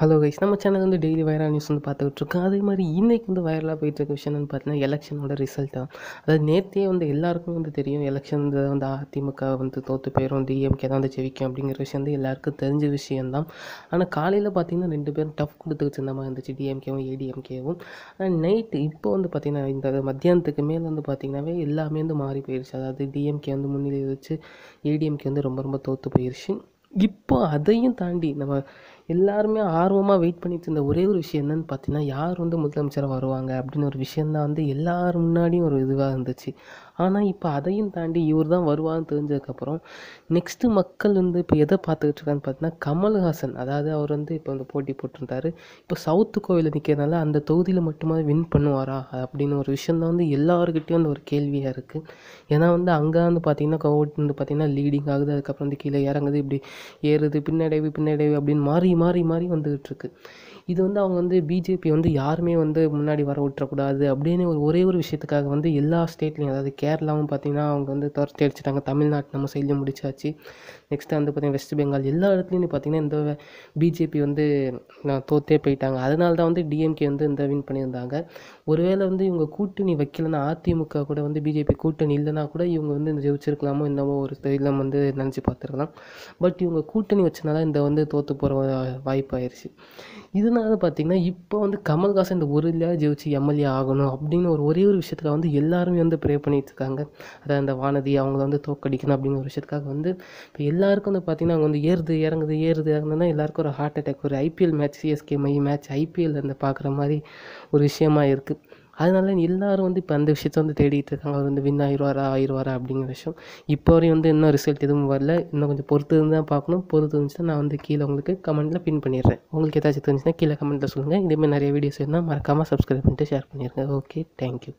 hello guys நம்ம channel வந்து daily viral news வந்து பார்த்துக்கிட்ருக்கோம் அதே மாதிரி இன்றைக்கு வந்து வைரலாக போயிட்டு இருக்க விஷயம் வந்து பார்த்தீங்கன்னா எலெக்ஷனோட ரிசல்ட் தான் அதாவது நேற்றே வந்து எல்லாருக்கும் வந்து தெரியும் எலெக்ஷன் வந்து அதிமுக வந்து தோற்று போயிடும் டிஎம்கே தான் வந்து ஜெயிக்கும் அப்படிங்கிற விஷயம் வந்து எல்லாருக்கும் தெரிஞ்ச விஷயந்தான் ஆனால் காலையில் பார்த்தீங்கன்னா ரெண்டு பேரும் டஃப் கொடுத்து வச்சிருந்த மாதிரி இருந்துச்சு டிஎம்கேவும் ஏடிஎம்கேவும் ஆனால் நைட்டு இப்போ வந்து பார்த்திங்கன்னா இந்த மத்தியானத்துக்கு மேல் வந்து பார்த்திங்கனாவே எல்லாமே வந்து மாறி போயிடுச்சு அதாவது டிஎம்கே வந்து முன்னிலை வச்சு ஏடிஎம்கே வந்து ரொம்ப ரொம்ப தோற்று போயிடுச்சு இப்போ அதையும் தாண்டி நம்ம எல்லாருமே ஆர்வமாக வெயிட் பண்ணிட்டு இருந்த ஒரே ஒரு விஷயம் என்னென்னு பார்த்தீங்கன்னா யார் வந்து முதலமைச்சராக வருவாங்க அப்படின்னு ஒரு விஷயந்தான் வந்து எல்லார் முன்னாடியும் ஒரு இதுவாக இருந்துச்சு ஆனால் இப்போ அதையும் தாண்டி இவர் தான் வருவான்னு தெரிஞ்சதுக்கப்புறம் நெக்ஸ்ட்டு மக்கள் வந்து இப்போ எதை பார்த்துக்கிட்டு இருக்கான்னு பார்த்தீங்கன்னா கமல்ஹாசன் அதாவது அவர் வந்து இப்போ வந்து போட்டி போட்டிருந்தாரு இப்போ சவுத்து கோவிலில் நிற்கிறதுனால அந்த தொகுதியில் மட்டுமா வின் பண்ணுவாரா அப்படின்னு ஒரு விஷயம் தான் வந்து எல்லாருக்கிட்டேயும் வந்து ஒரு கேள்வியாக இருக்குது ஏன்னா வந்து அங்கே வந்து பார்த்தீங்கன்னா கோவிட் வந்து பார்த்திங்கன்னா லீடிங் ஆகுது அதுக்கப்புறம் வந்து கீழே இறங்குது இப்படி ஏறுது பின்னடைவு பின்னடைவு அப்படின்னு மாறி மாறி மாறி வந்துகிட்டு இருக்கு இது வந்து அவங்க வந்து பிஜேபி வந்து யாருமே வந்து முன்னாடி வர விட்டுறக்கூடாது அப்படின்னு ஒரு ஒரே ஒரு விஷயத்துக்காக வந்து எல்லா ஸ்டேட்லேயும் அதாவது கேரளாவும் பார்த்தீங்கன்னா அவங்க வந்து துரத்தி அடிச்சிட்டாங்க தமிழ்நாட்டு நம்ம செய்யும் முடிச்சாச்சு நெக்ஸ்ட்டு வந்து பார்த்திங்கன்னா வெஸ்ட் பெங்கால் எல்லா இடத்துலையும் பார்த்தீங்கன்னா இந்த பிஜேபி வந்து தோத்தே போயிட்டாங்க அதனால தான் வந்து டிஎம்கே வந்து இந்த வின் பண்ணியிருந்தாங்க ஒருவேளை வந்து இவங்க கூட்டணி வைக்கலன்னா அதிமுக கூட வந்து பிஜேபி கூட்டணி இல்லைனா கூட இவங்க வந்து இந்த ஜெயிச்சிருக்கலாமோ என்னமோ ஒரு தைலம் வந்து நினச்சி பார்த்துருக்கலாம் பட் இவங்க கூட்டணி வச்சனால இந்த வந்து தோற்று போகிற வாய்ப்பாயிருச்சு இதனால பார்த்திங்கன்னா இப்போ வந்து கமல்ஹாசன் இந்த ஒரு இல்லையா ஜெயிச்சு எம்எல்ஏ ஆகணும் அப்படின்னு ஒரு ஒரே ஒரு விஷயத்துக்காக வந்து எல்லாருமே வந்து ப்ரே பண்ணிகிட்ருக்காங்க அதாவது அந்த வானதி அவங்கள வந்து தோக்கடிக்கணும் அப்படின்னு ஒரு விஷயத்துக்காக வந்து இப்போ எல்லாருக்கும் வந்து பார்த்திங்கன்னா அவங்க வந்து ஏறுது இறங்குது ஏறுது இறங்குதுன்னா எல்லாருக்கும் ஒரு ஹார்ட் அட்டாக் ஒரு IPL match CSK my match IPL அந்த பார்க்குற மாதிரி ஒரு விஷயமா இருக்குது அதனால எல்லோரும் வந்து இப்போ அந்த விஷயத்தை வந்து தேடிட்டு இருக்காங்க அவர் வந்து வின் ஆயிடுவாரா ஆயிடுவாரா அப்படிங்கிற விஷயம் இப்போ வரையும் வந்து இன்னும் ரிசல்ட் எதுவும் வரல இன்னும் கொஞ்சம் பொறுத்து இருந்து தான் பார்க்கணும் பொறுத்து இருந்துச்சுன்னா நான் வந்து கீழே உங்களுக்கு கமெண்ட்டில் பின் பண்ணிடுறேன் உங்களுக்கு ஏதாச்சும் தெரிஞ்சுன்னா கீழே கமெண்ட்டில் சொல்லுங்கள் இதேமாதிரி நிறைய வீடியோஸ் இருந்தால் மறக்காமல் சப்ஸ்கிரைப் பண்ணிட்டு ஷேர் பண்ணிடுங்க ஓகே தேங்க்யூ